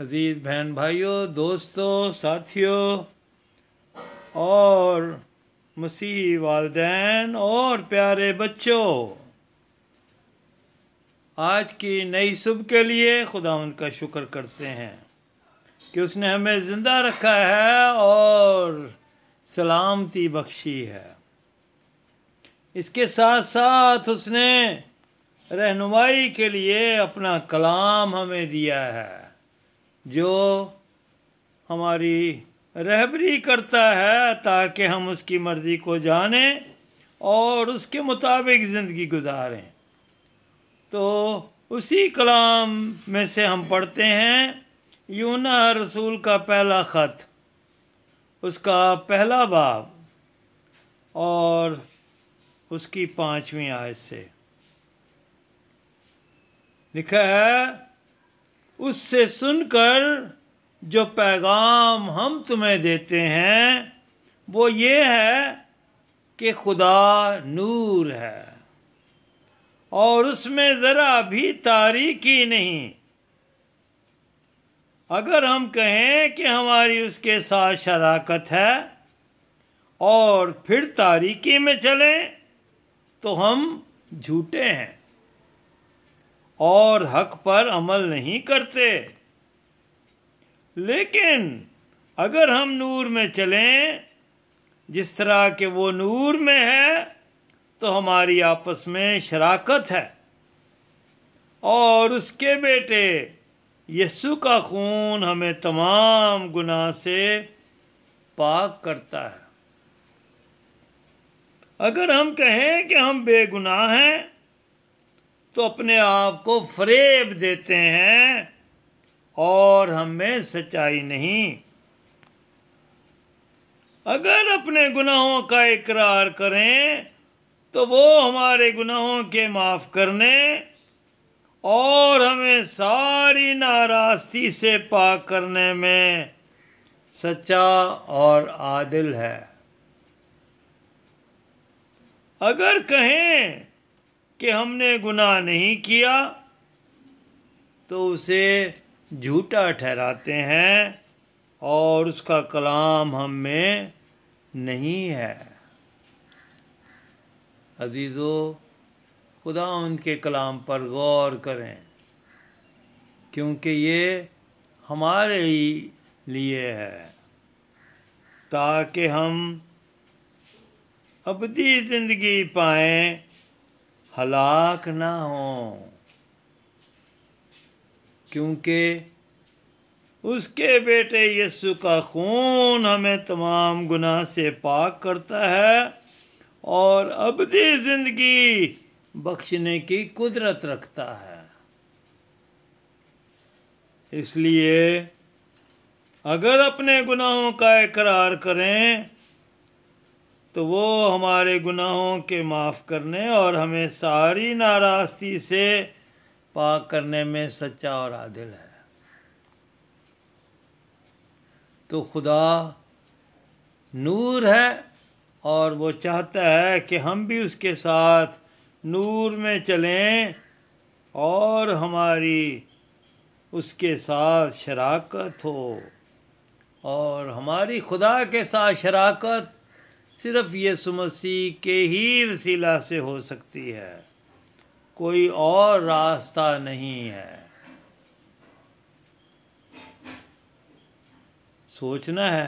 अजीज़ बहन भाइयों दोस्तों साथियों और मसीह वालदेन और प्यारे बच्चों आज की नई सुबह के लिए खुदावंद का शुक्र करते हैं कि उसने हमें ज़िंदा रखा है और सलामती बख्शी है इसके साथ साथ उसने रहनुमाई के लिए अपना कलाम हमें दिया है जो हमारी रहबरी करता है ताकि हम उसकी मर्ज़ी को जानें और उसके मुताबिक ज़िंदगी गुजारें तो उसी कलाम में से हम पढ़ते हैं यूना रसूल का पहला ख़त उसका पहला बाब और उसकी पाँचवीं आयत से लिखा है उससे सुनकर जो पैगाम हम तुम्हें देते हैं वो ये है कि खुदा नूर है और उसमें ज़रा भी तारीकी नहीं अगर हम कहें कि हमारी उसके साथ शराकत है और फिर तारीकी में चलें तो हम झूठे हैं और हक पर अमल नहीं करते लेकिन अगर हम नूर में चलें जिस तरह के वो नूर में है तो हमारी आपस में शराकत है और उसके बेटे यस्सु का खून हमें तमाम गुनाह से पाक करता है अगर हम कहें कि हम बेगुनाह हैं तो अपने आप को फरेब देते हैं और हमें सच्चाई नहीं अगर अपने गुनाहों का इकरार करें तो वो हमारे गुनाहों के माफ़ करने और हमें सारी नाराज़गी से पाक करने में सच्चा और आदिल है अगर कहें कि हमने गुनाह नहीं किया तो उसे झूठा ठहराते हैं और उसका कलाम हम में नहीं है अजीज़ो खुदा उनके कलाम पर गौर करें क्योंकि ये हमारे ही लिए है ताकि हम अबदी ज़िंदगी पाएँ हलाक ना हों क्योंकि उसके बेटे यस्सु का खून हमें तमाम गुनाह से पाक करता है और अबदी ज़िंदगी बख्शने की कुदरत रखता है इसलिए अगर अपने गुनाहों का इकरार करें तो वो हमारे गुनाहों के माफ़ करने और हमें सारी नाराज़गी से पाक करने में सच्चा और आदिल है तो खुदा नूर है और वो चाहता है कि हम भी उसके साथ नूर में चलें और हमारी उसके साथ शराकत हो और हमारी खुदा के साथ शराकत सिर्फ यीशु मसीह के ही वसीला से हो सकती है कोई और रास्ता नहीं है सोचना है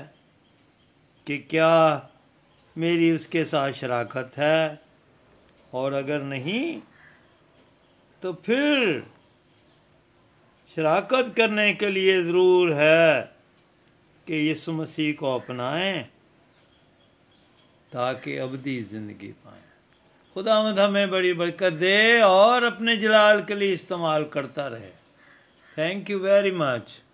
कि क्या मेरी उसके साथ शराखत है और अगर नहीं तो फिर शराकत करने के लिए ज़रूर है कि यीशु मसीह को अपनाएं ताकि अबदी ज़िंदगी पाएँ खुदा मद हमें बड़ी बरकत दे और अपने जलाल के लिए इस्तेमाल करता रहे थैंक यू वेरी मच